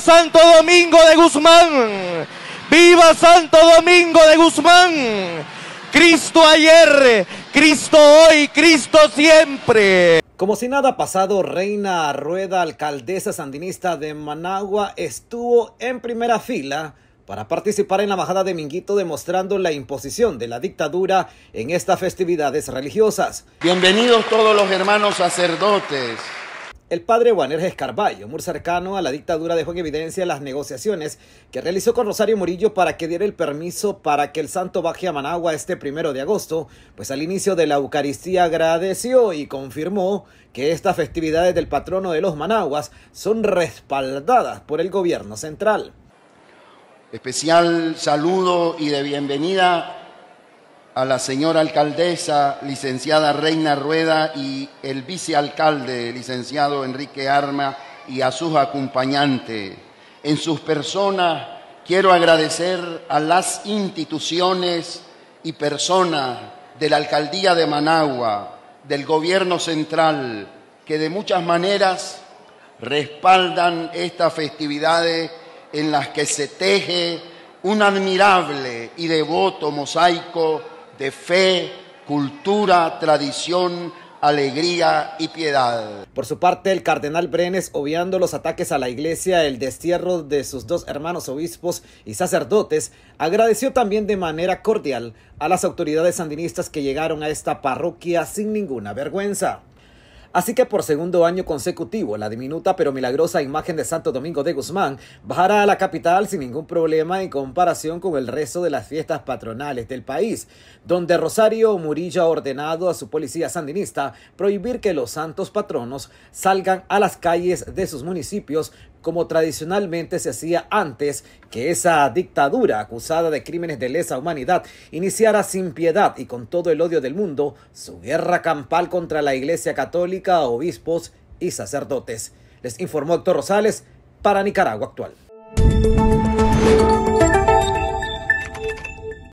Santo Domingo de Guzmán! ¡Viva Santo Domingo de Guzmán! Cristo ayer, Cristo hoy, Cristo siempre. Como si nada pasado, Reina Rueda, alcaldesa sandinista de Managua, estuvo en primera fila para participar en la bajada de Minguito demostrando la imposición de la dictadura en estas festividades religiosas. Bienvenidos todos los hermanos sacerdotes, el padre Juaner Escarballo, muy cercano a la dictadura, dejó en evidencia las negociaciones que realizó con Rosario Murillo para que diera el permiso para que el santo baje a Managua este primero de agosto, pues al inicio de la Eucaristía agradeció y confirmó que estas festividades del patrono de los Managuas son respaldadas por el gobierno central. Especial saludo y de bienvenida a la señora alcaldesa, licenciada Reina Rueda, y el vicealcalde, licenciado Enrique Arma, y a sus acompañantes. En sus personas quiero agradecer a las instituciones y personas de la Alcaldía de Managua, del Gobierno Central, que de muchas maneras respaldan estas festividades en las que se teje un admirable y devoto mosaico de fe, cultura, tradición, alegría y piedad. Por su parte, el cardenal Brenes, obviando los ataques a la iglesia, el destierro de sus dos hermanos obispos y sacerdotes, agradeció también de manera cordial a las autoridades sandinistas que llegaron a esta parroquia sin ninguna vergüenza. Así que por segundo año consecutivo, la diminuta pero milagrosa imagen de Santo Domingo de Guzmán bajará a la capital sin ningún problema en comparación con el resto de las fiestas patronales del país, donde Rosario Murillo ha ordenado a su policía sandinista prohibir que los santos patronos salgan a las calles de sus municipios como tradicionalmente se hacía antes que esa dictadura acusada de crímenes de lesa humanidad iniciara sin piedad y con todo el odio del mundo su guerra campal contra la Iglesia Católica, obispos y sacerdotes. Les informó Héctor Rosales para Nicaragua Actual.